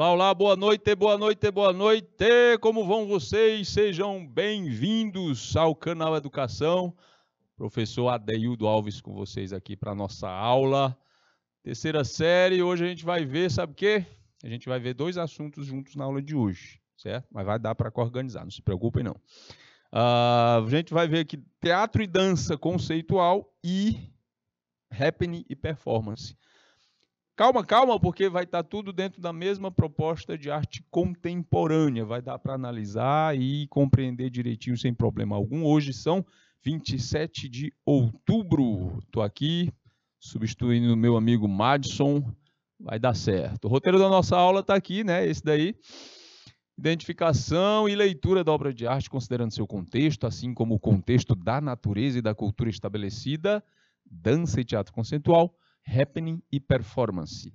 Olá, olá, boa noite, boa noite, boa noite. Como vão vocês? Sejam bem-vindos ao canal Educação. Professor Adeildo Alves com vocês aqui para nossa aula. Terceira série, hoje a gente vai ver, sabe o quê? A gente vai ver dois assuntos juntos na aula de hoje, certo? Mas vai dar para organizar, não se preocupem não. Uh, a gente vai ver aqui teatro e dança conceitual e happening e performance. Calma, calma, porque vai estar tá tudo dentro da mesma proposta de arte contemporânea. Vai dar para analisar e compreender direitinho sem problema algum. Hoje são 27 de outubro. Estou aqui substituindo o meu amigo Madison. Vai dar certo. O roteiro da nossa aula está aqui, né? Esse daí. Identificação e leitura da obra de arte, considerando seu contexto, assim como o contexto da natureza e da cultura estabelecida, dança e teatro conceitual happening e performance.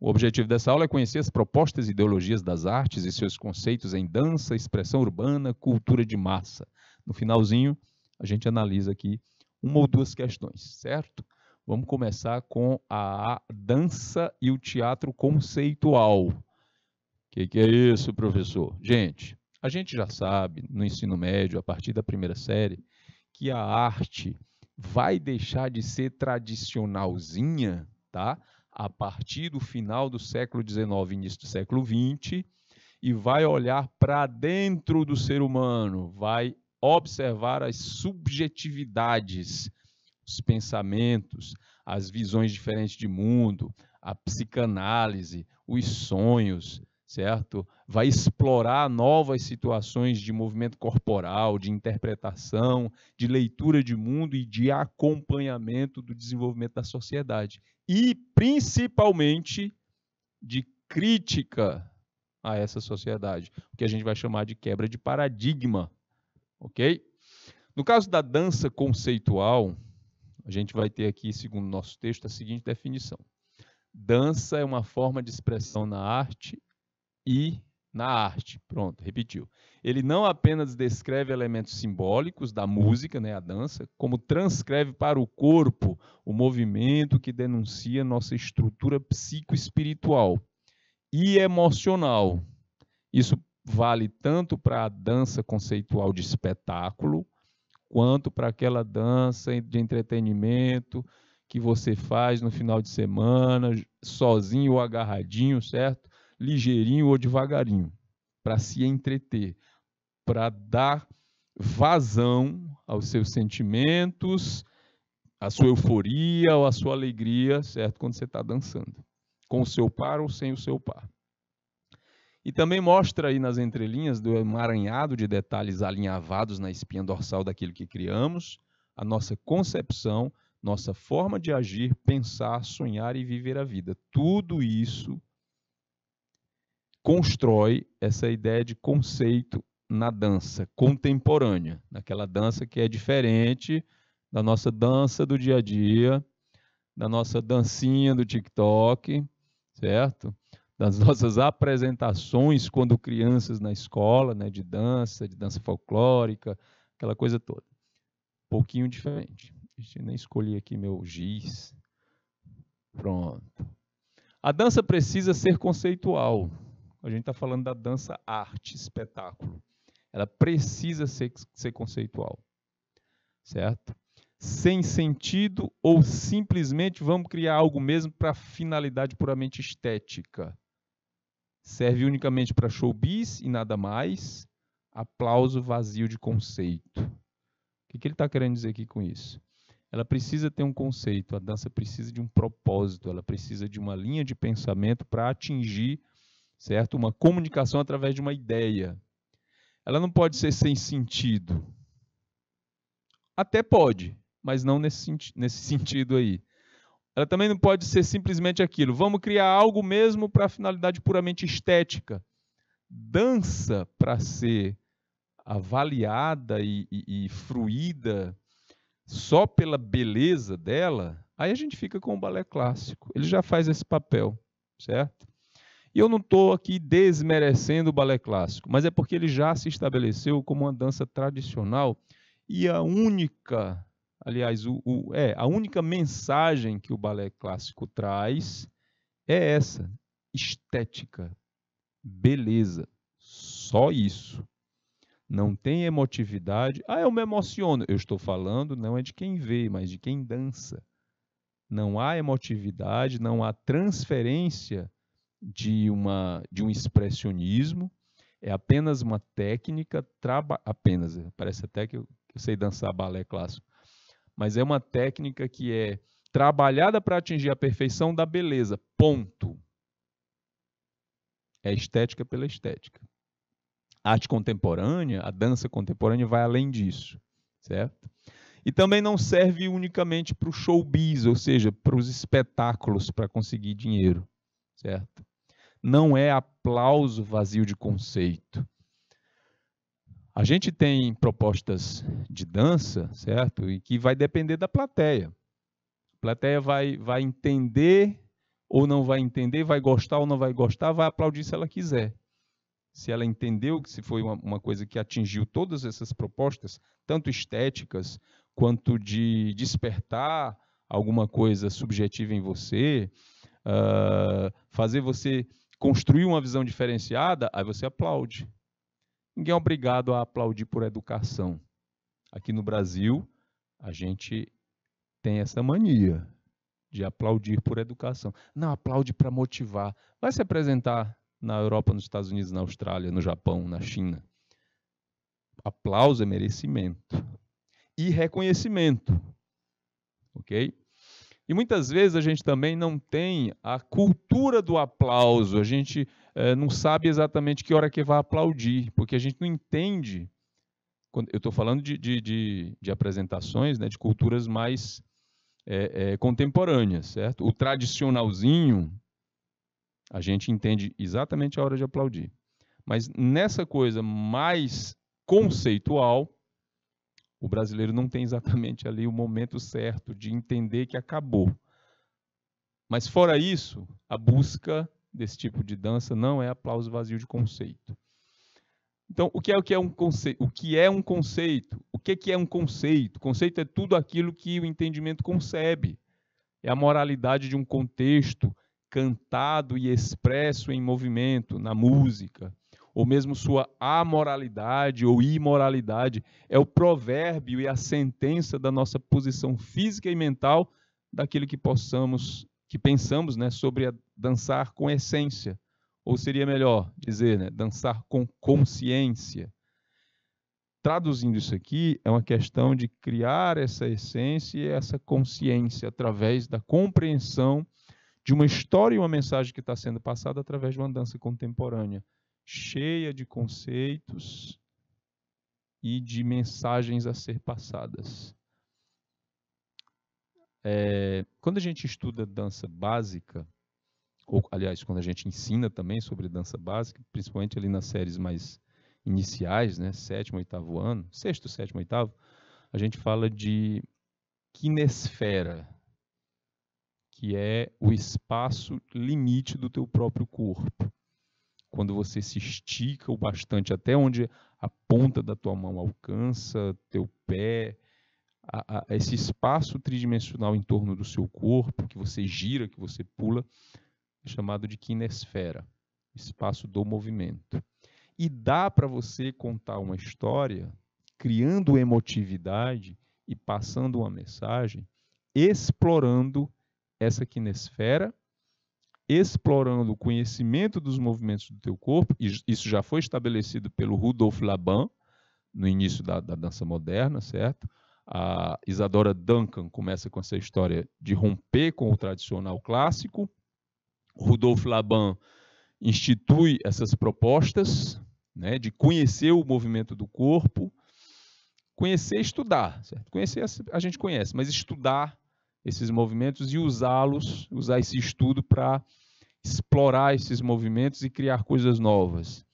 O objetivo dessa aula é conhecer as propostas e ideologias das artes e seus conceitos em dança, expressão urbana, cultura de massa. No finalzinho, a gente analisa aqui uma ou duas questões, certo? Vamos começar com a dança e o teatro conceitual. O que, que, é isso, professor? Gente, a gente já sabe no ensino médio, a partir da primeira série, que a arte vai deixar de ser tradicionalzinha, tá? A partir do final do século XIX, início do século XX, e vai olhar para dentro do ser humano, vai observar as subjetividades, os pensamentos, as visões diferentes de mundo, a psicanálise, os sonhos, certo? Vai explorar novas situações de movimento corporal, de interpretação, de leitura de mundo e de acompanhamento do desenvolvimento da sociedade. E, principalmente, de crítica a essa sociedade, o que a gente vai chamar de quebra de paradigma, ok? No caso da dança conceitual, a gente vai ter aqui, segundo nosso texto, a seguinte definição: dança é uma forma de expressão na arte e na arte. Pronto, repetiu. Ele não apenas descreve elementos simbólicos da música, né, a dança, como transcreve para o corpo o movimento que denuncia nossa estrutura psicoespiritual e emocional. Isso vale tanto para a dança conceitual de espetáculo, quanto para aquela dança de entretenimento que você faz no final de semana, sozinho ou agarradinho, certo? ligeirinho ou devagarinho, para se entreter, para dar vazão aos seus sentimentos, à sua euforia ou à sua alegria, certo? Quando você está dançando, com o seu par ou sem o seu par. E também mostra aí nas entrelinhas do emaranhado de detalhes alinhavados na espinha dorsal daquilo que criamos, a nossa concepção, nossa forma de agir, pensar, sonhar e viver a vida. Tudo isso constrói essa ideia de conceito na dança contemporânea, naquela dança que é diferente da nossa dança do dia a dia, da nossa dancinha do TikTok, certo? Das nossas apresentações quando crianças na escola, né, de dança, de dança folclórica, aquela coisa toda. Um pouquinho diferente. Deixa eu nem escolhi aqui meu giz. Pronto. A dança precisa ser conceitual a gente está falando da dança arte, espetáculo. Ela precisa ser, ser conceitual, certo? Sem sentido ou simplesmente vamos criar algo mesmo para finalidade puramente estética. Serve unicamente para showbiz e nada mais. Aplauso vazio de conceito. O que, que ele está querendo dizer aqui com isso? ela precisa ter um conceito, a dança precisa de um propósito, ela precisa de uma linha de pensamento para atingir certo? Uma comunicação através de uma ideia. Ela não pode ser sem sentido. Até pode, mas não nesse, nesse sentido aí. Ela também não pode ser simplesmente aquilo. Vamos criar algo mesmo para finalidade puramente estética. Dança para ser avaliada e, e, e, fruída só pela beleza dela, aí a gente fica com o balé clássico. Ele já faz esse papel, certo? E eu não estou aqui desmerecendo o balé clássico, mas é porque ele já se estabeleceu como uma dança tradicional e a única, aliás, o, o, é a única mensagem que o balé clássico traz é essa: estética, beleza, só isso. Não tem emotividade. Ah, eu me emociono. Eu estou falando não é de quem vê, mas de quem dança. Não há emotividade, não há transferência de, uma, de um expressionismo, é apenas uma técnica, traba, apenas, é, parece até que eu, eu sei dançar balé clássico, mas é uma técnica que é trabalhada para atingir a perfeição da beleza, ponto. É estética pela estética. A arte contemporânea, a dança contemporânea vai além disso, certo? E também não serve unicamente para o showbiz, ou seja, para os espetáculos para conseguir dinheiro, certo? não é aplauso vazio de conceito. A gente tem propostas de dança, certo? E que vai depender da plateia. A plateia vai, vai entender ou não vai entender, vai gostar ou não vai gostar, vai aplaudir se ela quiser. Se ela entendeu que se foi uma, uma coisa que atingiu todas essas propostas, tanto estéticas quanto de despertar alguma coisa subjetiva em você, uh, fazer você Construir uma visão diferenciada, aí você aplaude. Ninguém é obrigado a aplaudir por educação. Aqui no Brasil, a gente tem essa mania de aplaudir por educação. Não, aplaude para motivar. Vai se apresentar na Europa, nos Estados Unidos, na Austrália, no Japão, na China. Aplauso é merecimento e reconhecimento. OK? E muitas vezes a gente também não tem a cultura do aplauso, a gente eh, não sabe exatamente que hora que vai aplaudir, porque a gente não entende. eu estou falando de, de, de, de, apresentações, né, de culturas mais eh, eh, contemporâneas, certo? O tradicionalzinho, a gente entende exatamente a hora de aplaudir. Mas nessa coisa mais conceitual, o brasileiro não tem exatamente ali o momento certo de entender que acabou. Mas fora isso, a busca desse tipo de dança não é aplauso vazio de conceito. Então, o que é o que é um conceito? O que é um conceito? O que é que é um conceito? Conceito é tudo aquilo que o entendimento concebe. É a moralidade de um contexto cantado e expresso em movimento, na música, ou mesmo sua amoralidade ou imoralidade, é o provérbio e a sentença da nossa posição física e mental daquilo que possamos, que pensamos, né, sobre dançar com essência, ou seria melhor dizer, né, dançar com consciência. Traduzindo isso aqui, é uma questão de criar essa essência e essa consciência através da compreensão de uma história e uma mensagem que está sendo passada através de uma dança contemporânea cheia de conceitos e de mensagens a ser passadas. É, quando a gente estuda dança básica, ou aliás, quando a gente ensina também sobre dança básica, principalmente ali nas séries mais iniciais, né, sétimo, oitavo ano, sexto, sétimo, oitavo, a gente fala de quinesfera, que é o espaço limite do teu próprio corpo quando você se estica o bastante até onde a ponta da tua mão alcança, teu pé, a, a, esse espaço tridimensional em torno do seu corpo, que você gira, que você pula, é chamado de quinesfera, espaço do movimento. E dá para você contar uma história, criando emotividade e passando uma mensagem, explorando essa quinesfera explorando o conhecimento dos movimentos do teu corpo, isso já foi estabelecido pelo Rudolf Laban, no início da, da dança moderna, certo? A Isadora Duncan começa com essa história de romper com o tradicional clássico. Rudolf Laban institui essas propostas né, de conhecer o movimento do corpo, conhecer e estudar. Certo? Conhecer a gente conhece, mas estudar esses movimentos e usá-los, usar esse estudo para explorar esses movimentos e criar coisas novas.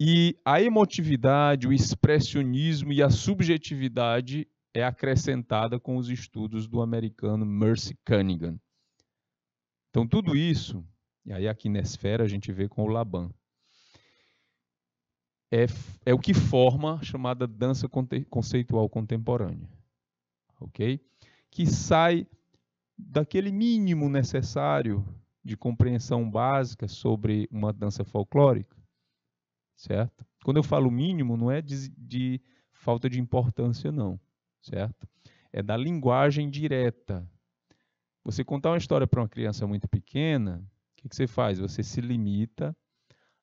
E a emotividade, o expressionismo e a subjetividade é acrescentada com os estudos do americano Mercy Cunningham. Então, tudo isso, e aí aqui na esfera a gente vê com o Laban, é, é o que forma a chamada dança conceitual contemporânea. Ok? que sai daquele mínimo necessário de compreensão básica sobre uma dança folclórica, certo? Quando eu falo mínimo, não é de, de falta de importância, não, certo? É da linguagem direta. Você contar uma história para uma criança muito pequena, o que, que você faz? Você se limita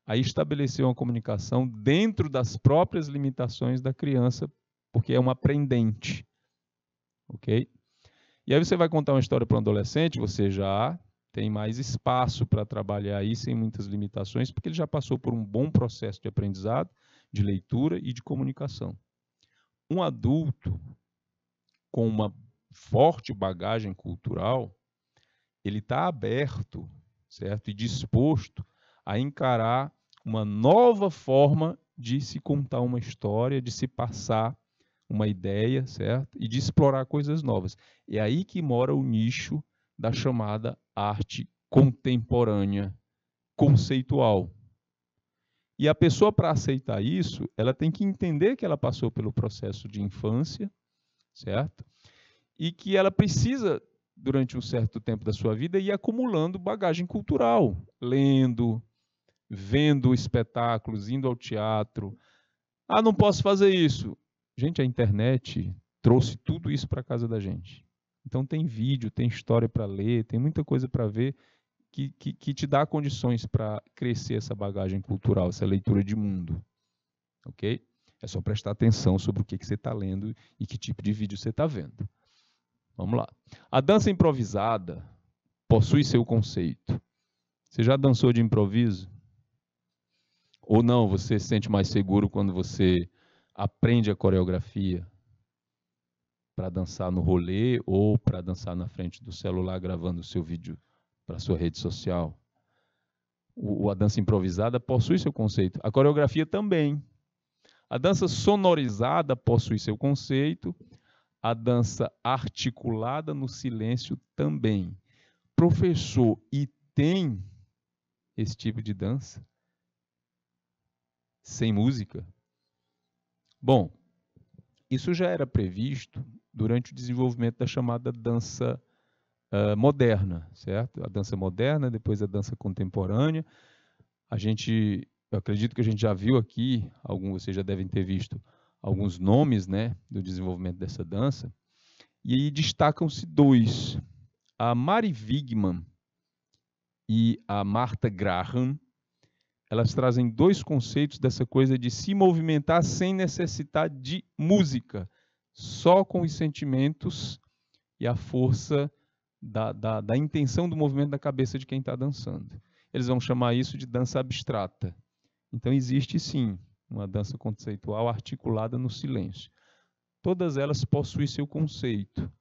a estabelecer uma comunicação dentro das próprias limitações da criança, porque é um aprendente, ok? E aí você vai contar uma história para um adolescente, você já tem mais espaço para trabalhar aí sem muitas limitações, porque ele já passou por um bom processo de aprendizado, de leitura e de comunicação. Um adulto com uma forte bagagem cultural, ele está aberto, certo, e disposto a encarar uma nova forma de se contar uma história, de se passar uma ideia, certo? E de explorar coisas novas. É aí que mora o nicho da chamada arte contemporânea, conceitual. E a pessoa, para aceitar isso, ela tem que entender que ela passou pelo processo de infância, certo? E que ela precisa, durante um certo tempo da sua vida, ir acumulando bagagem cultural, lendo, vendo espetáculos, indo ao teatro. Ah, não posso fazer isso. Gente, a internet trouxe tudo isso para casa da gente. Então tem vídeo, tem história para ler, tem muita coisa para ver que, que, que, te dá condições para crescer essa bagagem cultural, essa leitura de mundo. Ok? É só prestar atenção sobre o que, que você está lendo e que tipo de vídeo você está vendo. Vamos lá. A dança improvisada possui seu conceito. Você já dançou de improviso? Ou não, você se sente mais seguro quando você aprende a coreografia para dançar no rolê ou para dançar na frente do celular gravando o seu vídeo para sua rede social. O, a dança improvisada possui seu conceito, a coreografia também. A dança sonorizada possui seu conceito, a dança articulada no silêncio também. Professor, e tem esse tipo de dança? Sem música? Bom, isso já era previsto durante o desenvolvimento da chamada dança uh, moderna, certo? A dança moderna, depois a dança contemporânea. A gente, eu acredito que a gente já viu aqui, alguns vocês já devem ter visto alguns nomes, né, do desenvolvimento dessa dança. E aí destacam-se dois: a Mari Wigman e a Martha Graham elas trazem dois conceitos dessa coisa de se movimentar sem necessitar de música, só com os sentimentos e a força da, da, da intenção do movimento da cabeça de quem está dançando. Eles vão chamar isso de dança abstrata. Então, existe sim uma dança conceitual articulada no silêncio. Todas elas possuem seu conceito.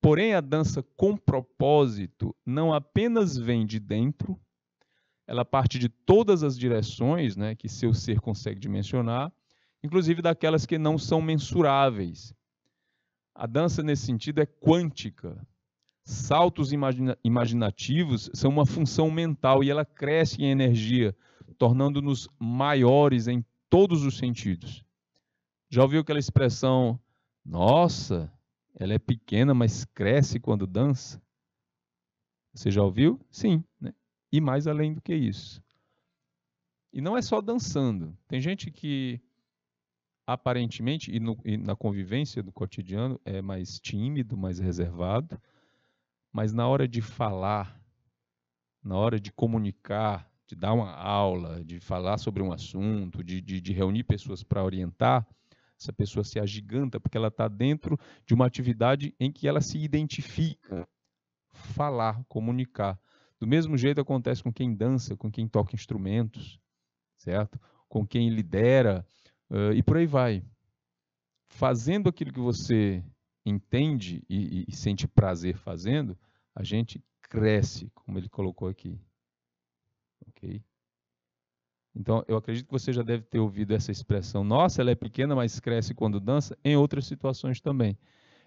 Porém, a dança com propósito não apenas vem de dentro, ela parte de todas as direções né, que seu ser consegue dimensionar, inclusive daquelas que não são mensuráveis. A dança, nesse sentido, é quântica. Saltos imagina imaginativos são uma função mental e ela cresce em energia, tornando-nos maiores em todos os sentidos. Já ouviu aquela expressão, nossa, ela é pequena, mas cresce quando dança? Você já ouviu? Sim. Né? e mais além do que isso. E não é só dançando. Tem gente que aparentemente e, no, e na convivência do cotidiano é mais tímido, mais reservado, mas na hora de falar, na hora de comunicar, de dar uma aula, de falar sobre um assunto, de, de, de reunir pessoas para orientar, essa pessoa se agiganta porque ela está dentro de uma atividade em que ela se identifica. Falar, comunicar. Do mesmo jeito acontece com quem dança, com quem toca instrumentos, certo? Com quem lidera uh, e por aí vai. Fazendo aquilo que você entende e, e sente prazer fazendo, a gente cresce, como ele colocou aqui. Ok? Então, eu acredito que você já deve ter ouvido essa expressão. Nossa, ela é pequena, mas cresce quando dança. Em outras situações também.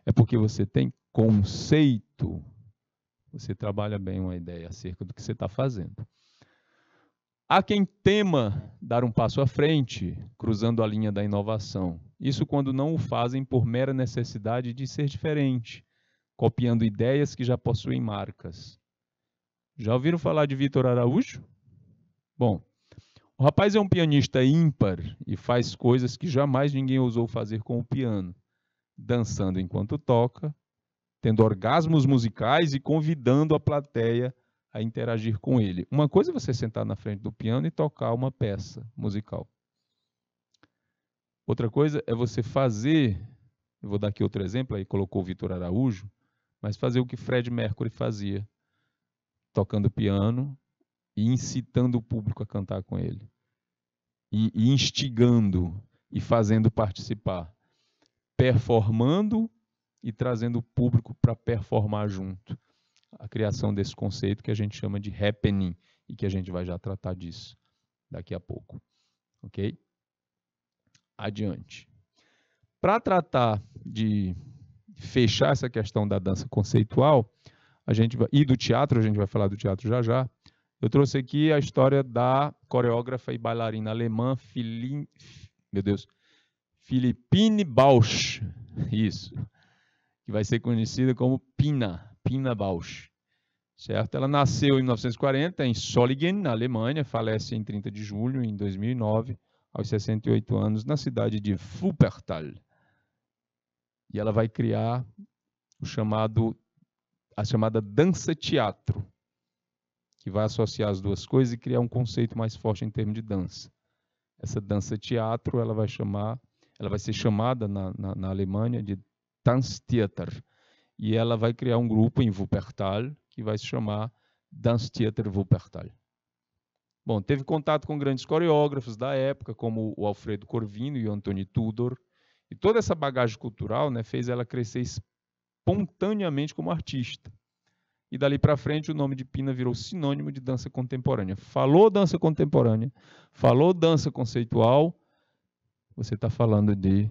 É porque você tem conceito você trabalha bem uma ideia acerca do que você está fazendo. Há quem tema dar um passo à frente, cruzando a linha da inovação. Isso quando não o fazem por mera necessidade de ser diferente, copiando ideias que já possuem marcas. Já ouviram falar de Vitor Araújo? Bom, o rapaz é um pianista ímpar e faz coisas que jamais ninguém ousou fazer com o piano, dançando enquanto toca, tendo orgasmos musicais e convidando a plateia a interagir com ele. Uma coisa é você sentar na frente do piano e tocar uma peça musical. Outra coisa é você fazer, eu vou dar aqui outro exemplo, aí colocou o Vitor Araújo, mas fazer o que Fred Mercury fazia, tocando piano e incitando o público a cantar com ele, e, e instigando e fazendo participar, performando e trazendo o público para performar junto. A criação desse conceito que a gente chama de happening e que a gente vai já tratar disso daqui a pouco. Ok? Adiante. Para tratar de fechar essa questão da dança conceitual, a gente vai, e do teatro, a gente vai falar do teatro já já. Eu trouxe aqui a história da coreógrafa e bailarina alemã Filin, meu Deus, Philippine Bausch. Isso que vai ser conhecida como Pina, Pina Bausch. Certo? Ela nasceu em 1940 em Solingen, na Alemanha, falece em 30 de julho em 2009, aos 68 anos, na cidade de Wuppertal. E ela vai criar o chamado a chamada dança teatro, que vai associar as duas coisas e criar um conceito mais forte em termos de dança. Essa dança teatro, ela vai chamar, ela vai ser chamada na, na, na Alemanha de Tanztheater. E ela vai criar um grupo em Wuppertal que vai se chamar Tanztheater Wuppertal. Bom, teve contato com grandes coreógrafos da época, como o Alfredo Corvino e o Antônio Tudor. E toda essa bagagem cultural né, fez ela crescer espontaneamente como artista. E dali para frente o nome de Pina virou sinônimo de dança contemporânea. Falou dança contemporânea, falou dança conceitual, você está falando de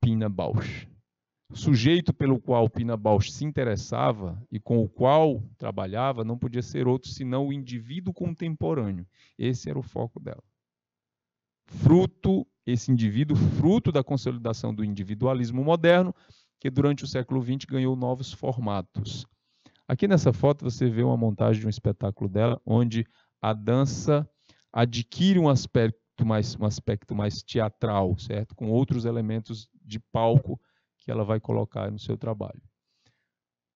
Pina Bausch sujeito pelo qual Pina Bausch se interessava e com o qual trabalhava não podia ser outro senão o indivíduo contemporâneo. Esse era o foco dela. Fruto, esse indivíduo, fruto da consolidação do individualismo moderno, que durante o século XX ganhou novos formatos. Aqui nessa foto você vê uma montagem de um espetáculo dela, onde a dança adquire um aspecto mais, um aspecto mais teatral, certo? Com outros elementos de palco que ela vai colocar no seu trabalho.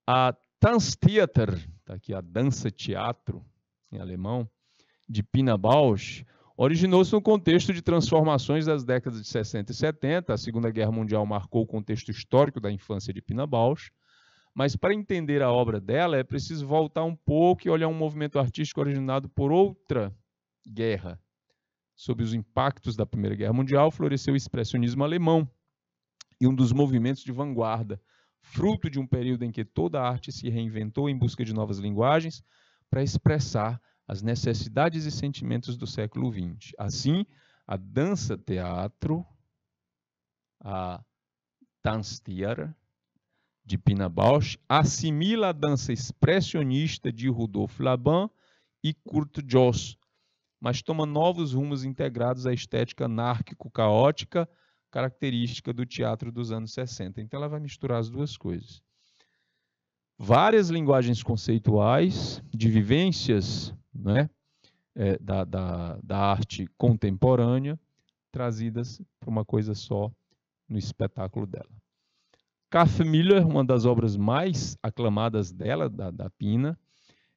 A Tanztheater, tá aqui a dança teatro em alemão, de Pina Bausch, originou-se no contexto de transformações das décadas de 60 e 70. A Segunda Guerra Mundial marcou o contexto histórico da infância de Pina Bausch, mas para entender a obra dela é preciso voltar um pouco e olhar um movimento artístico originado por outra guerra. Sob os impactos da Primeira Guerra Mundial, floresceu o expressionismo alemão, e um dos movimentos de vanguarda, fruto de um período em que toda a arte se reinventou em busca de novas linguagens para expressar as necessidades e sentimentos do século XX. Assim, a dança-teatro, a Tanztheater, de Pina Bausch, assimila a dança expressionista de Rudolf Laban e Kurt Joss, mas toma novos rumos integrados à estética anárquico-caótica, característica do teatro dos anos 60. Então ela vai misturar as duas coisas. Várias linguagens conceituais de vivências né, é, da, da, da arte contemporânea trazidas para uma coisa só no espetáculo dela. Café Miller, uma das obras mais aclamadas dela, da, da Pina,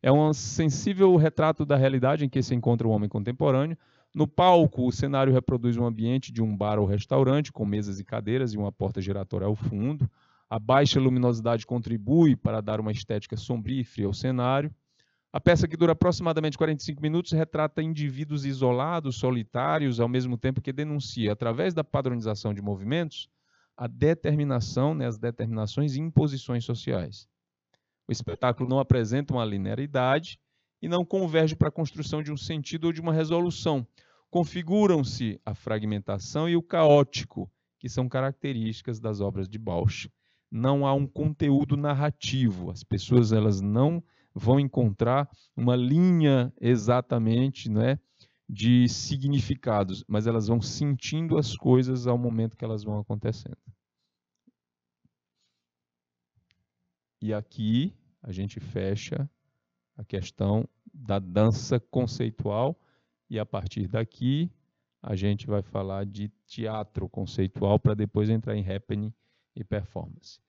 é um sensível retrato da realidade em que se encontra o homem contemporâneo, no palco, o cenário reproduz um ambiente de um bar ou restaurante, com mesas e cadeiras e uma porta giratória ao fundo. A baixa luminosidade contribui para dar uma estética sombria e fria ao cenário. A peça, que dura aproximadamente 45 minutos, retrata indivíduos isolados, solitários, ao mesmo tempo que denuncia, através da padronização de movimentos, a determinação, né, as determinações e imposições sociais. O espetáculo não apresenta uma linearidade e não converge para a construção de um sentido ou de uma resolução, configuram-se a fragmentação e o caótico, que são características das obras de Bausch. Não há um conteúdo narrativo, as pessoas elas não vão encontrar uma linha exatamente né, de significados, mas elas vão sentindo as coisas ao momento que elas vão acontecendo. E aqui a gente fecha a questão da dança conceitual e a partir daqui, a gente vai falar de teatro conceitual para depois entrar em happening e performance.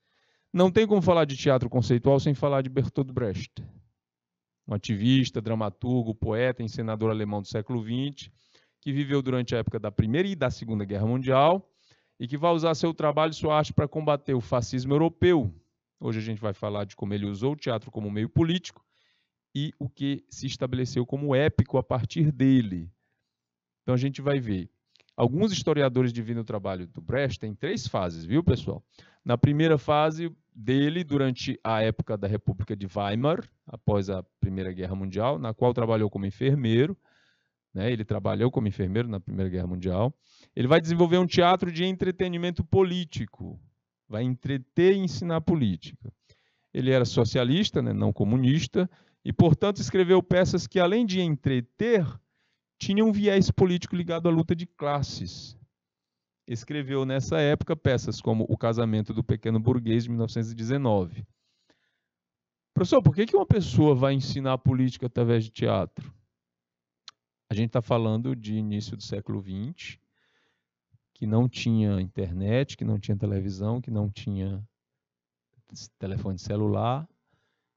Não tem como falar de teatro conceitual sem falar de Bertolt Brecht, um ativista, dramaturgo, poeta, ensenador alemão do século XX, que viveu durante a época da Primeira e da Segunda Guerra Mundial e que vai usar seu trabalho e sua arte para combater o fascismo europeu. Hoje a gente vai falar de como ele usou o teatro como meio político e o que se estabeleceu como épico a partir dele. Então a gente vai ver. Alguns historiadores dividem o trabalho do Brecht em três fases, viu, pessoal? Na primeira fase dele, durante a época da República de Weimar, após a Primeira Guerra Mundial, na qual trabalhou como enfermeiro, né? ele trabalhou como enfermeiro na Primeira Guerra Mundial, ele vai desenvolver um teatro de entretenimento político, vai entreter e ensinar política. Ele era socialista, né? não comunista, e, portanto, escreveu peças que, além de entreter, tinham um viés político ligado à luta de classes. Escreveu nessa época peças como O Casamento do Pequeno Burguês, de 1919. Professor, por que uma pessoa vai ensinar política através de teatro? A gente está falando de início do século XX, que não tinha internet, que não tinha televisão, que não tinha telefone celular,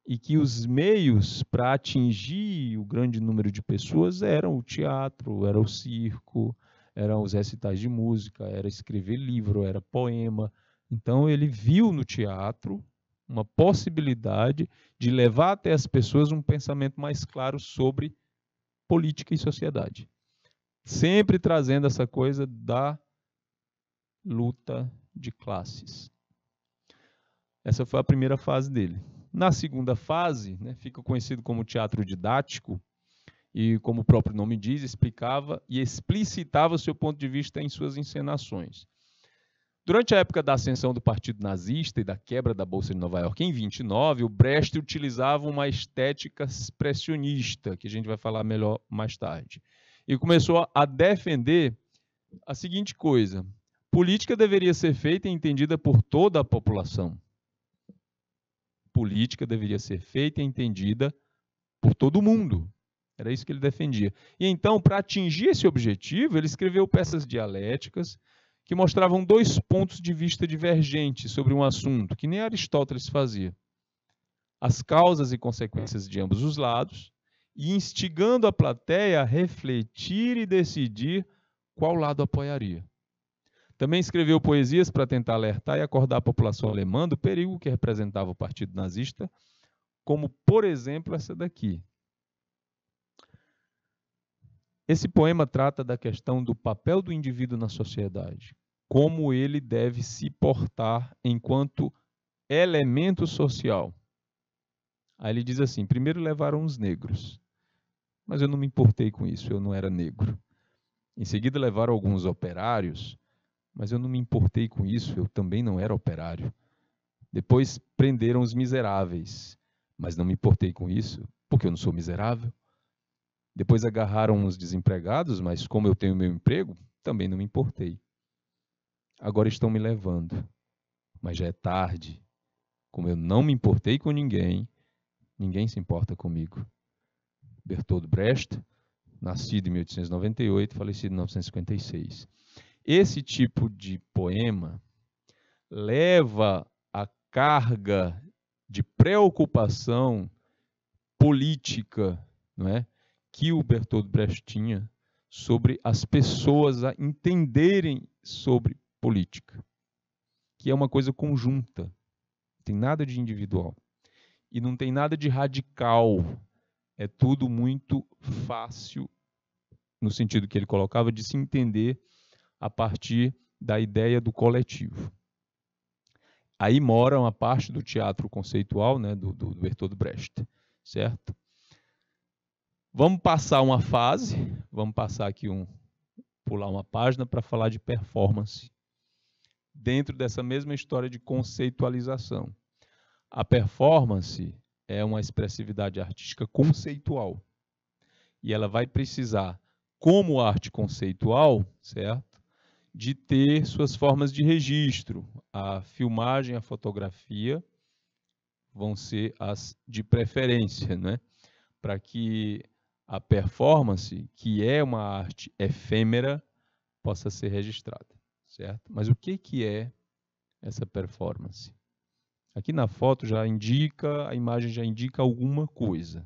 e que os meios para atingir o grande número de pessoas eram o teatro, era o circo, eram os recitais de música, era escrever livro, era poema. Então ele viu no teatro uma possibilidade de levar até as pessoas um pensamento mais claro sobre política e sociedade. Sempre trazendo essa coisa da luta de classes. Essa foi a primeira fase dele. Na segunda fase, né, fica conhecido como teatro didático, e como o próprio nome diz, explicava e explicitava seu ponto de vista em suas encenações. Durante a época da ascensão do Partido Nazista e da quebra da Bolsa de Nova York em 29, o Brecht utilizava uma estética expressionista, que a gente vai falar melhor mais tarde, e começou a defender a seguinte coisa: política deveria ser feita e entendida por toda a população política deveria ser feita e entendida por todo mundo. Era isso que ele defendia. E então, para atingir esse objetivo, ele escreveu peças dialéticas que mostravam dois pontos de vista divergentes sobre um assunto, que nem Aristóteles fazia. As causas e consequências de ambos os lados, e instigando a plateia a refletir e decidir qual lado apoiaria. Também escreveu poesias para tentar alertar e acordar a população alemã do perigo que representava o Partido Nazista, como, por exemplo, essa daqui. Esse poema trata da questão do papel do indivíduo na sociedade, como ele deve se portar enquanto elemento social. Aí ele diz assim: primeiro levaram os negros, mas eu não me importei com isso, eu não era negro. Em seguida levaram alguns operários, mas eu não me importei com isso, eu também não era operário. Depois prenderam os miseráveis, mas não me importei com isso, porque eu não sou miserável. Depois agarraram os desempregados, mas como eu tenho meu emprego, também não me importei. Agora estão me levando, mas já é tarde. Como eu não me importei com ninguém, ninguém se importa comigo. Bertold Brecht, nascido em 1898, falecido em 1956. Esse tipo de poema leva a carga de preocupação política não é, que o Bertoldo Brecht tinha sobre as pessoas a entenderem sobre política, que é uma coisa conjunta, não tem nada de individual e não tem nada de radical, é tudo muito fácil no sentido que ele colocava de se entender a partir da ideia do coletivo. Aí mora uma parte do teatro conceitual né, do, do Bertold Brecht, certo? Vamos passar uma fase, vamos passar aqui um, pular uma página para falar de performance. Dentro dessa mesma história de conceitualização. A performance é uma expressividade artística conceitual. E ela vai precisar, como arte conceitual, certo? de ter suas formas de registro. A filmagem, a fotografia vão ser as de preferência, né? Para que a performance, que é uma arte efêmera, possa ser registrada, certo? Mas o que, que é essa performance? Aqui na foto já indica, a imagem já indica alguma coisa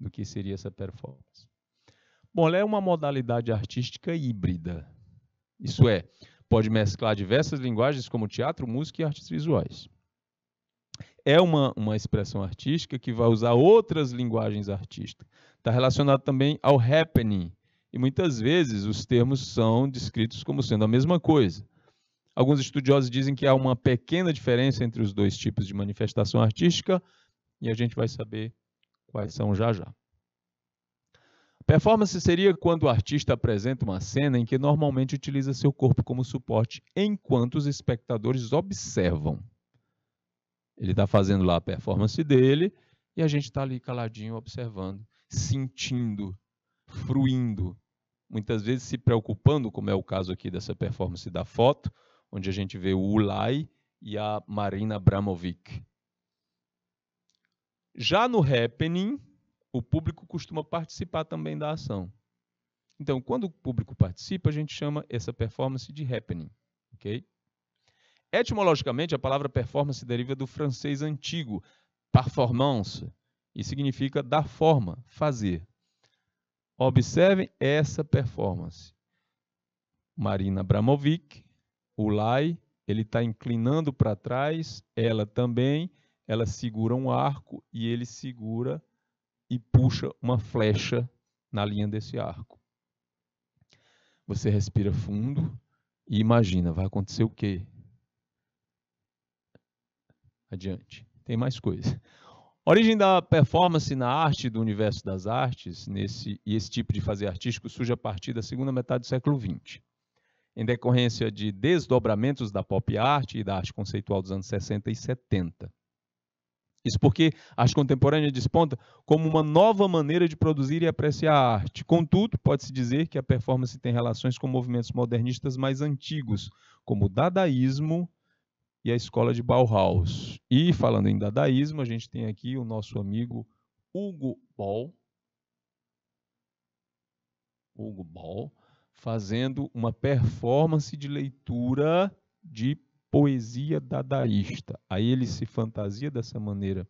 do que seria essa performance. Bom, ela é uma modalidade artística híbrida. Isso é, pode mesclar diversas linguagens como teatro, música e artes visuais. É uma, uma expressão artística que vai usar outras linguagens artísticas. Está relacionado também ao happening. E muitas vezes os termos são descritos como sendo a mesma coisa. Alguns estudiosos dizem que há uma pequena diferença entre os dois tipos de manifestação artística e a gente vai saber quais são já já. Performance seria quando o artista apresenta uma cena em que normalmente utiliza seu corpo como suporte enquanto os espectadores observam. Ele está fazendo lá a performance dele e a gente está ali caladinho observando, sentindo, fruindo, muitas vezes se preocupando, como é o caso aqui dessa performance da foto, onde a gente vê o Ulay e a Marina Abramovic. Já no happening, o público costuma participar também da ação. Então, quando o público participa, a gente chama essa performance de happening, ok? Etimologicamente, a palavra performance deriva do francês antigo, performance, e significa dar forma, fazer. Observem essa performance. Marina Abramovic, o Lai, ele está inclinando para trás, ela também, ela segura um arco e ele segura e puxa uma flecha na linha desse arco. Você respira fundo e imagina, vai acontecer o quê? Adiante. Tem mais coisa. Origem da performance na arte do universo das artes, nesse e esse tipo de fazer artístico surge a partir da segunda metade do século XX. Em decorrência de desdobramentos da pop art e da arte conceitual dos anos 60 e 70. Isso porque a arte contemporânea desponta como uma nova maneira de produzir e apreciar a arte. Contudo, pode-se dizer que a performance tem relações com movimentos modernistas mais antigos, como o dadaísmo e a escola de Bauhaus. E falando em dadaísmo, a gente tem aqui o nosso amigo Hugo Ball. Hugo Ball fazendo uma performance de leitura de poesia dadaísta. Aí ele se fantasia dessa maneira,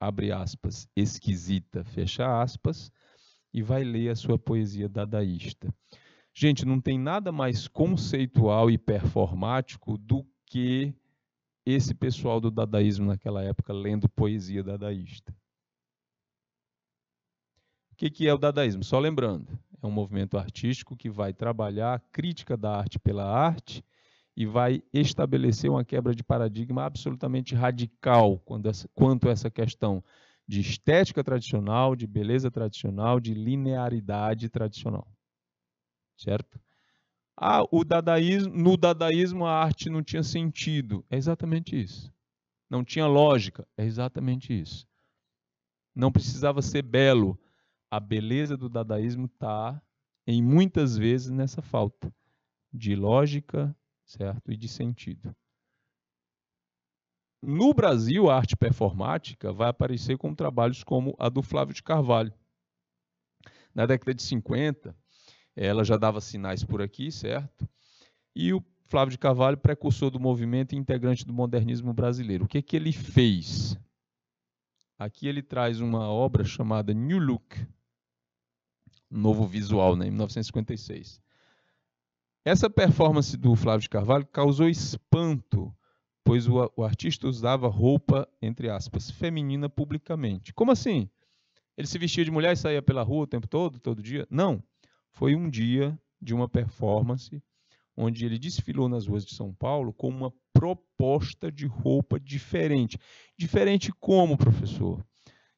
abre aspas, esquisita, fecha aspas, e vai ler a sua poesia dadaísta. Gente, não tem nada mais conceitual e performático do que esse pessoal do dadaísmo naquela época lendo poesia dadaísta. O que, é o dadaísmo? Só lembrando, é um movimento artístico que vai trabalhar a crítica da arte pela arte e vai estabelecer uma quebra de paradigma absolutamente radical quanto a essa questão de estética tradicional, de beleza tradicional, de linearidade tradicional. Certo? Ah, o dadaísmo, no dadaísmo a arte não tinha sentido. É exatamente isso. Não tinha lógica. É exatamente isso. Não precisava ser belo. A beleza do dadaísmo está, em muitas vezes, nessa falta de lógica, certo? E de sentido. No Brasil, a arte performática vai aparecer com trabalhos como a do Flávio de Carvalho. Na década de 50, ela já dava sinais por aqui, certo? E o Flávio de Carvalho, precursor do movimento e integrante do modernismo brasileiro. O que, é que ele fez? Aqui ele traz uma obra chamada New Look, novo visual, né, em 1956. Essa performance do Flávio de Carvalho causou espanto, pois o, o artista usava roupa, entre aspas, feminina publicamente. Como assim? Ele se vestia de mulher e saía pela rua o tempo todo, todo dia? Não. Foi um dia de uma performance onde ele desfilou nas ruas de São Paulo com uma proposta de roupa diferente. Diferente como, professor?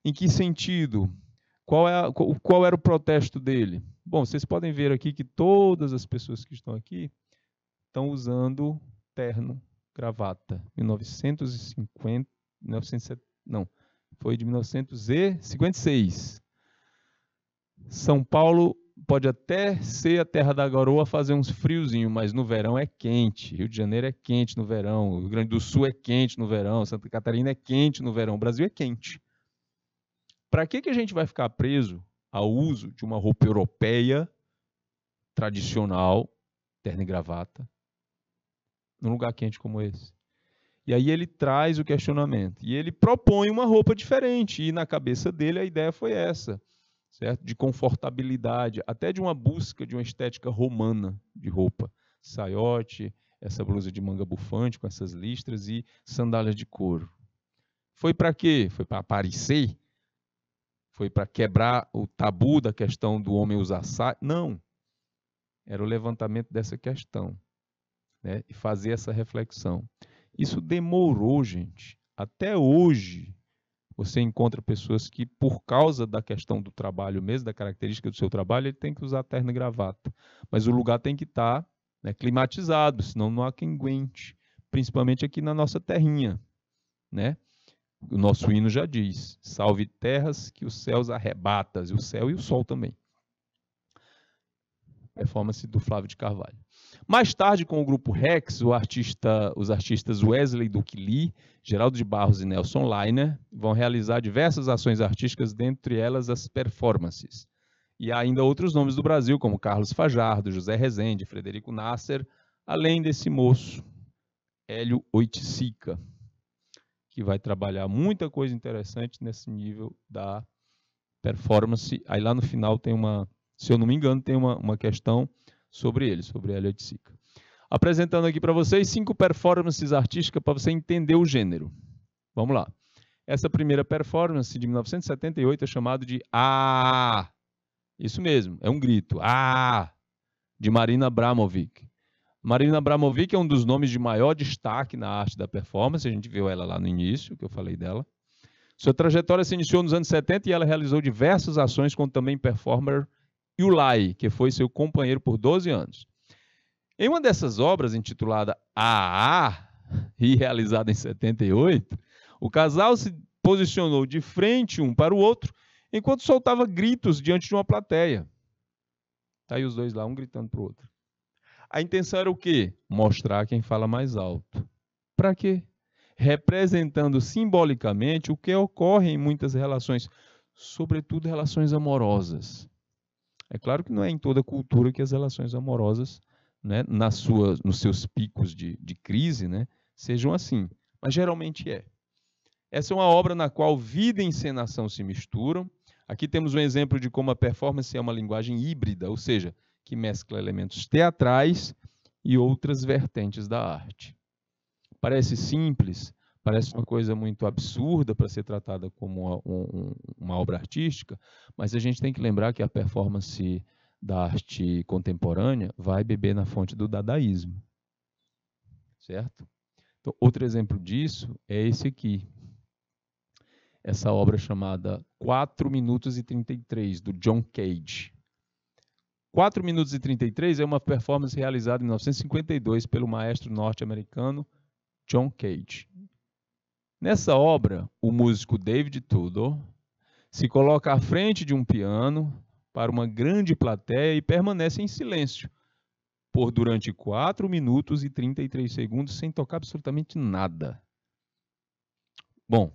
Em que sentido? Qual, é a, qual era o protesto dele? Bom, vocês podem ver aqui que todas as pessoas que estão aqui estão usando terno, gravata. 1950, 1970, não, foi de 1956. São Paulo pode até ser a terra da garoa, fazer uns friozinho, mas no verão é quente. Rio de Janeiro é quente no verão, Rio Grande do Sul é quente no verão, Santa Catarina é quente no verão, o Brasil é quente. Para que, que a gente vai ficar preso ao uso de uma roupa europeia tradicional, terno e gravata, num lugar quente como esse? E aí ele traz o questionamento e ele propõe uma roupa diferente. E na cabeça dele a ideia foi essa, certo? De confortabilidade, até de uma busca de uma estética romana de roupa, saiote, essa blusa de manga bufante com essas listras e sandálias de couro. Foi para quê? Foi para aparecer, foi para quebrar o tabu da questão do homem usar saia? Não. Era o levantamento dessa questão né? e fazer essa reflexão. Isso demorou, gente. Até hoje, você encontra pessoas que, por causa da questão do trabalho mesmo, da característica do seu trabalho, ele tem que usar terno e gravata. Mas o lugar tem que estar tá, né, climatizado, senão não há quem aguente, principalmente aqui na nossa terrinha. Né? O nosso hino já diz: Salve terras que os céus arrebatas, e o céu e o sol também. Performance do Flávio de Carvalho. Mais tarde, com o grupo Rex, o artista, os artistas Wesley Duquili, Geraldo de Barros e Nelson Leiner vão realizar diversas ações artísticas, dentre elas as performances. E há ainda outros nomes do Brasil, como Carlos Fajardo, José Rezende, Frederico Nasser, além desse moço, Hélio Oiticica que vai trabalhar muita coisa interessante nesse nível da performance. Aí lá no final tem uma, se eu não me engano, tem uma, uma questão sobre ele, sobre Elliot Sica. Apresentando aqui para vocês cinco performances artísticas para você entender o gênero. Vamos lá. Essa primeira performance de 1978 é chamada de Ah! Isso mesmo, é um grito. Ah! De Marina Abramovic. Marina Abramovic é um dos nomes de maior destaque na arte da performance, a gente viu ela lá no início, que eu falei dela. Sua trajetória se iniciou nos anos 70 e ela realizou diversas ações com também performer Yulai, que foi seu companheiro por 12 anos. Em uma dessas obras, intitulada AA, e realizada em 78, o casal se posicionou de frente um para o outro, enquanto soltava gritos diante de uma plateia. Tá aí os dois lá, um gritando para o outro. A intenção era o quê? Mostrar quem fala mais alto. Para quê? Representando simbolicamente o que ocorre em muitas relações, sobretudo relações amorosas. É claro que não é em toda cultura que as relações amorosas, né, nas suas, nos seus picos de, de crise, né, sejam assim, mas geralmente é. Essa é uma obra na qual vida e encenação se misturam. Aqui temos um exemplo de como a performance é uma linguagem híbrida, ou seja, que mescla elementos teatrais e outras vertentes da arte. Parece simples, parece uma coisa muito absurda para ser tratada como uma, uma obra artística, mas a gente tem que lembrar que a performance da arte contemporânea vai beber na fonte do dadaísmo. Certo? Então, outro exemplo disso é esse aqui. Essa obra chamada 4 minutos e 33 do John Cage. 4 minutos e 33 é uma performance realizada em 1952 pelo maestro norte-americano John Cage. Nessa obra, o músico David Tudor se coloca à frente de um piano para uma grande plateia e permanece em silêncio por durante 4 minutos e 33 segundos sem tocar absolutamente nada. Bom,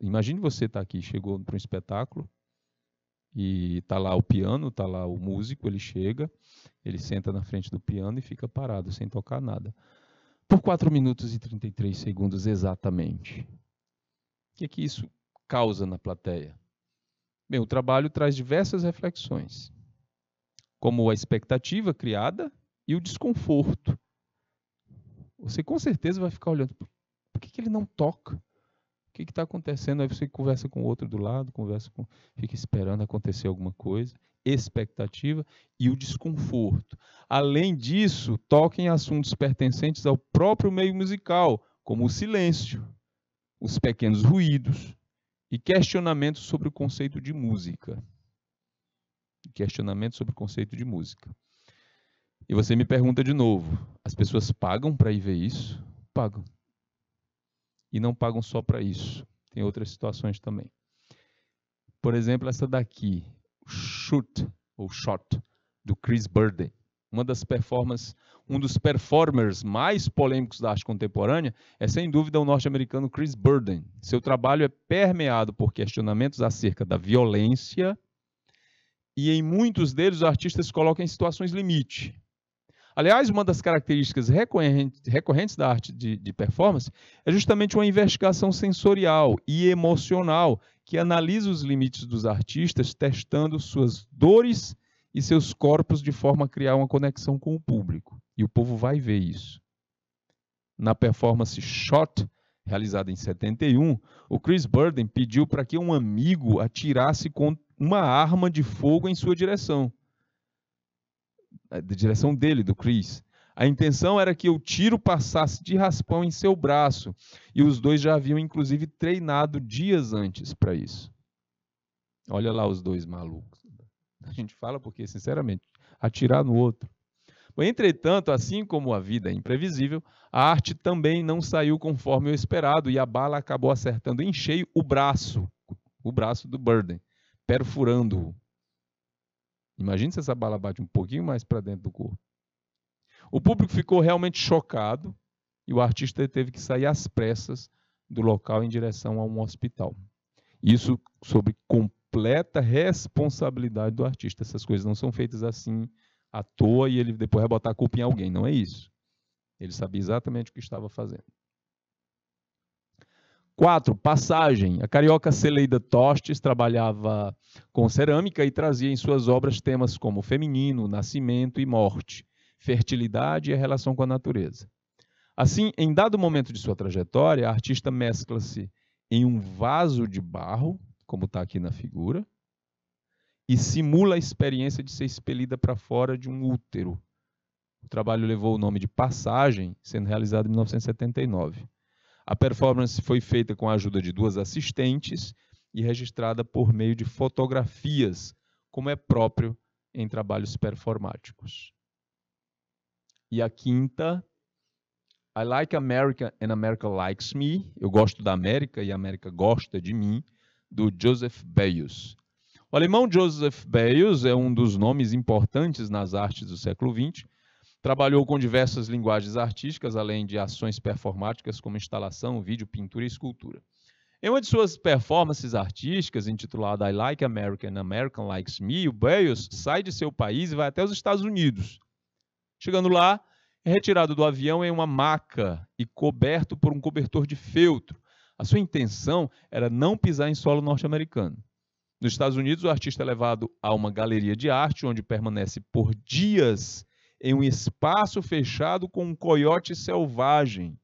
imagine você estar tá aqui, chegou para um espetáculo, e tá lá o piano, tá lá o músico, ele chega, ele senta na frente do piano e fica parado, sem tocar nada. Por 4 minutos e 33 segundos exatamente. O que é que isso causa na plateia? Bem, o trabalho traz diversas reflexões, como a expectativa criada e o desconforto. Você com certeza vai ficar olhando, por que, que ele não toca? que está acontecendo? Aí você conversa com o outro do lado, conversa com. fica esperando acontecer alguma coisa, expectativa e o desconforto. Além disso, toca em assuntos pertencentes ao próprio meio musical, como o silêncio, os pequenos ruídos e questionamentos sobre o conceito de música. Questionamentos sobre o conceito de música. E você me pergunta de novo: as pessoas pagam para ir ver isso? Pagam e não pagam só para isso. Tem outras situações também. Por exemplo, essa daqui, Shoot, ou Shot, do Chris Burden. Uma das performances, um dos performers mais polêmicos da arte contemporânea é sem dúvida o norte-americano Chris Burden. Seu trabalho é permeado por questionamentos acerca da violência e em muitos deles os artistas colocam em situações limite, Aliás, uma das características recorrentes da arte de, de, performance é justamente uma investigação sensorial e emocional que analisa os limites dos artistas, testando suas dores e seus corpos de forma a criar uma conexão com o público. E o povo vai ver isso. Na performance Shot, realizada em 71, o Chris Burden pediu para que um amigo atirasse com uma arma de fogo em sua direção. Eh, da direção dele, do Chris. A intenção era que o tiro passasse de raspão em seu braço, e os dois já haviam inclusive treinado dias antes para isso. Olha lá os dois malucos. A gente fala porque, sinceramente, atirar no outro. Entretanto, assim como a vida é imprevisível, a arte também não saiu conforme o esperado e a bala acabou acertando em cheio o braço, o braço do Burden, perfurando-o. Imagina se essa bala bate um pouquinho mais para dentro do corpo. O público ficou realmente chocado e o artista teve que sair às pressas do local em direção a um hospital. Isso sobre completa responsabilidade do artista. Essas coisas não são feitas assim à toa e ele depois vai botar a culpa em alguém. Não é isso. Ele sabia exatamente o que estava fazendo. Quatro, passagem. A carioca Celeida Tostes trabalhava com cerâmica e trazia em suas obras temas como feminino, nascimento e morte, fertilidade e a relação com a natureza. Assim, em dado momento de sua trajetória, a artista mescla-se em um vaso de barro, como está aqui na figura, e simula a experiência de ser expelida para fora de um útero. O trabalho levou o nome de Passagem, sendo realizado em 1979. A performance foi feita com a ajuda de duas assistentes e registrada por meio de fotografias, como é próprio em trabalhos performáticos. E a quinta, I like America and America likes me. Eu gosto da América e a América gosta de mim, do Joseph Beuys. O alemão Joseph Beuys é um dos nomes importantes nas artes do século XX Trabalhou com diversas linguagens artísticas, além de ações performáticas como instalação, vídeo, pintura e escultura. Em uma de suas performances artísticas, intitulada I Like American, American Likes Me, o Bales sai de seu país e vai até os Estados Unidos. Chegando lá, é retirado do avião em uma maca e coberto por um cobertor de feltro. A sua intenção era não pisar em solo norte-americano. Nos Estados Unidos, o artista é levado a uma galeria de arte, onde permanece por dias em um espaço fechado com um coiote selvagem.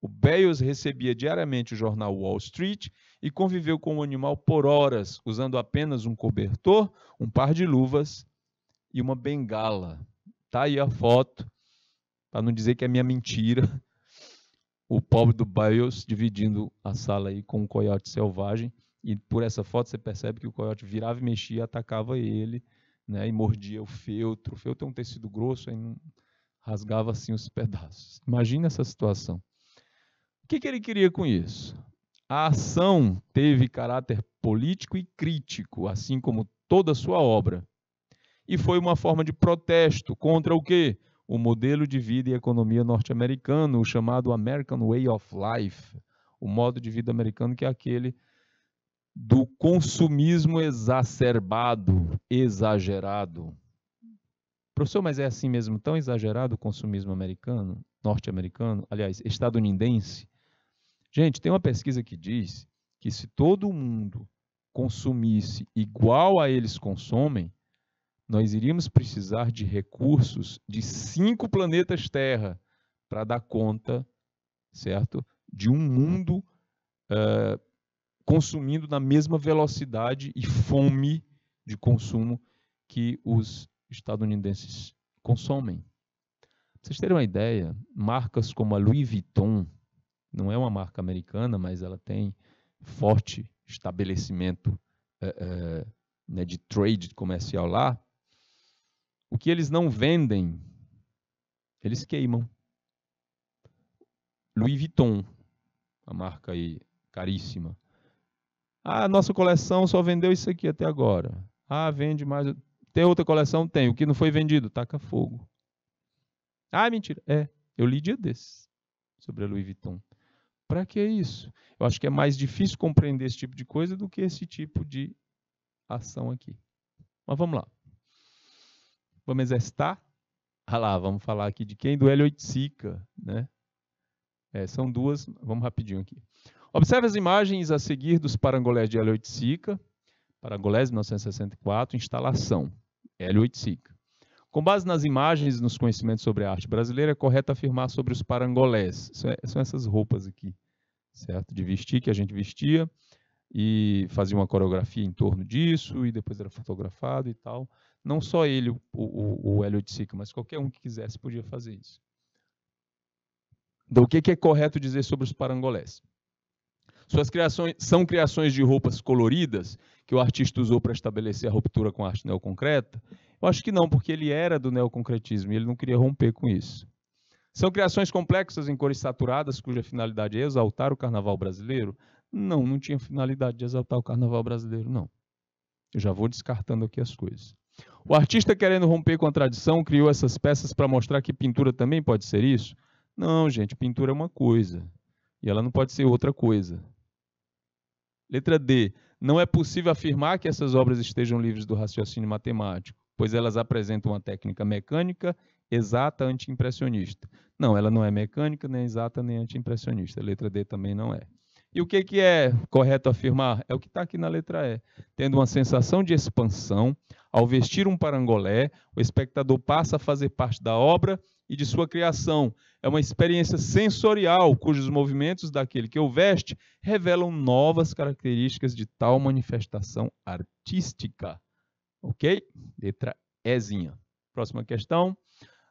O Bayes recebia diariamente o jornal Wall Street e conviveu com o animal por horas, usando apenas um cobertor, um par de luvas e uma bengala. Tá aí a foto, para não dizer que é minha mentira. O pobre do Bayes dividindo a sala aí com um coiote selvagem. E por essa foto você percebe que o coiote virava e mexia, atacava ele né, e mordia o feltro. O feltro é um tecido grosso, aí rasgava assim os pedaços. Imagina essa situação. O que, que ele queria com isso? A ação teve caráter político e crítico, assim como toda a sua obra. E foi uma forma de protesto contra o quê? O modelo de vida e economia norte-americano, o chamado American Way of Life, o modo de vida americano que é aquele do consumismo exacerbado, exagerado. Professor, mas é assim mesmo tão exagerado o consumismo americano, norte-americano, aliás, estadunidense? Gente, tem uma pesquisa que diz que se todo mundo consumisse igual a eles consomem, nós iríamos precisar de recursos de cinco planetas Terra para dar conta, certo? De um mundo uh, consumindo na mesma velocidade e fome de consumo que os estadunidenses consomem. Pra vocês terem uma ideia, marcas como a Louis Vuitton, não é uma marca americana, mas ela tem forte estabelecimento é, é, né, de trade comercial lá. O que eles não vendem, eles queimam. Louis Vuitton, a marca aí caríssima, ah, nossa coleção só vendeu isso aqui até agora. Ah, vende mais. Tem outra coleção? Tem. O que não foi vendido? Taca fogo. Ah, mentira. É. Eu li dia desses sobre a Louis Vuitton. Para que isso? Eu acho que é mais difícil compreender esse tipo de coisa do que esse tipo de ação aqui. Mas vamos lá. Vamos exercitar? Ah lá, vamos falar aqui de quem? Do Hélio Oiticica, né? É, são duas, vamos rapidinho aqui. Observe as imagens a seguir dos parangolés de Hélio Oiticica, parangolés de 1964, instalação, Hélio Oiticica. Com base nas imagens e nos conhecimentos sobre a arte brasileira, é correto afirmar sobre os parangolés. É, são essas roupas aqui, certo? De vestir, que a gente vestia e fazia uma coreografia em torno disso e depois era fotografado e tal. Não só ele, o, o, o Hélio Oiticica, mas qualquer um que quisesse podia fazer isso. Então, o que é correto dizer sobre os parangolés? Suas criações são criações de roupas coloridas que o artista usou para estabelecer a ruptura com a arte neoconcreta? Eu acho que não, porque ele era do neoconcretismo e ele não queria romper com isso. São criações complexas em cores saturadas cuja finalidade é exaltar o carnaval brasileiro? Não, não tinha finalidade de exaltar o carnaval brasileiro, não. Eu já vou descartando aqui as coisas. O artista querendo romper com a tradição criou essas peças para mostrar que pintura também pode ser isso? Não, gente, pintura é uma coisa e ela não pode ser outra coisa. Letra D. Não é possível afirmar que essas obras estejam livres do raciocínio matemático, pois elas apresentam uma técnica mecânica exata anti-impressionista. Não, ela não é mecânica, nem exata, nem anti-impressionista. Letra D também não é. E o que, que é correto afirmar? É o que está aqui na letra E. Tendo uma sensação de expansão, ao vestir um parangolé, o espectador passa a fazer parte da obra e de sua criação. É uma experiência sensorial cujos movimentos daquele que o veste revelam novas características de tal manifestação artística. Ok? Letra Ezinha. Próxima questão.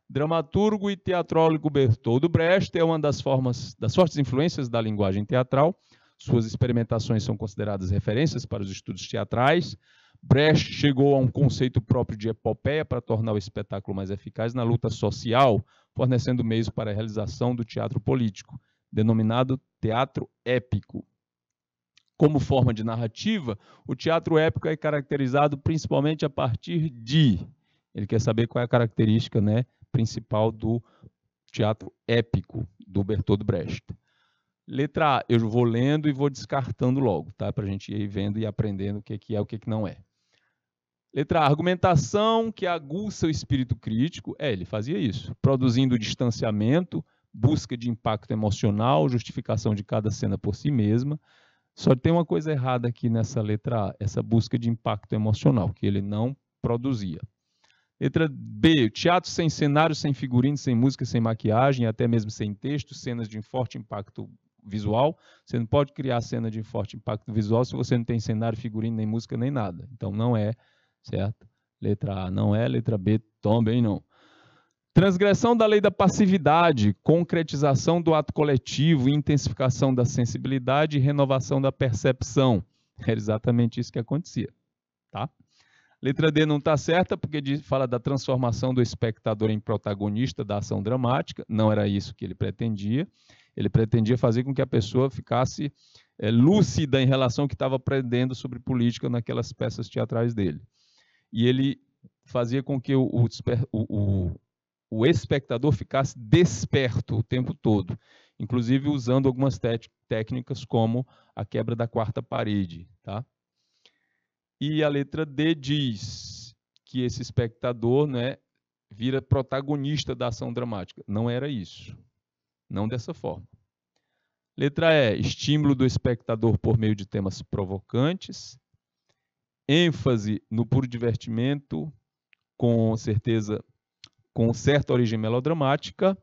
Dramaturgo e teatrólogo Bertoldo Brecht é uma das formas das fortes influências da linguagem teatral suas experimentações são consideradas referências para os estudos teatrais. Brecht chegou a um conceito próprio de epopeia para tornar o espetáculo mais eficaz na luta social, fornecendo meios para a realização do teatro político, denominado teatro épico. Como forma de narrativa, o teatro épico é caracterizado principalmente a partir de. Ele quer saber qual é a característica né, principal do teatro épico do Bertold Brecht. Letra A, eu vou lendo e vou descartando logo, tá? Para a gente ir vendo e aprendendo o que, é o que, que não é. Letra A, argumentação que aguça o espírito crítico. É, ele fazia isso, produzindo distanciamento, busca de impacto emocional, justificação de cada cena por si mesma. Só tem uma coisa errada aqui nessa letra A, essa busca de impacto emocional, que ele não produzia. Letra B, teatro sem cenário, sem figurino, sem música, sem maquiagem, até mesmo sem texto, cenas de um forte impacto visual. Você não pode criar cena de forte impacto visual se você não tem cenário, figurino, nem música, nem nada. Então não é, certo? Letra A não é, letra B também não. Transgressão da lei da passividade, concretização do ato coletivo, intensificação da sensibilidade e renovação da percepção. Era exatamente isso que acontecia. Tá? Letra D não está certa, porque fala da transformação do espectador em protagonista da ação dramática. Não era isso que ele pretendia. Ele pretendia fazer com que a pessoa ficasse é, lúcida em relação ao que estava aprendendo sobre política naquelas peças teatrais dele. E ele fazia com que o, o, o, o espectador ficasse desperto o tempo todo, inclusive usando algumas técnicas como a quebra da quarta parede. Tá? E a letra D diz que esse espectador né, vira protagonista da ação dramática. Não era isso. Não dessa forma. Letra E, estímulo do espectador por meio de temas provocantes. ênfase no puro divertimento, com certeza com certa origem melodramática,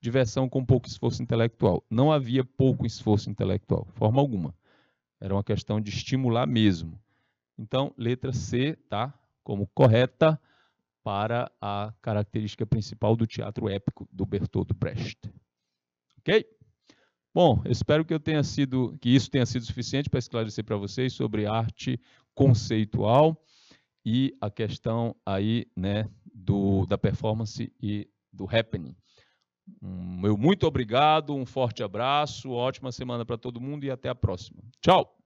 diversão com pouco esforço intelectual. Não havia pouco esforço intelectual, forma alguma. Era uma questão de estimular mesmo. Então, letra C tá como correta para a característica principal do teatro épico do Bertoldo Brecht. Ok? Bom, espero que eu tenha sido, que isso tenha sido suficiente para esclarecer para vocês sobre arte conceitual e a questão aí, né, do, da performance e do happening. Meu muito obrigado, um forte abraço, ótima semana para todo mundo e até a próxima. Tchau!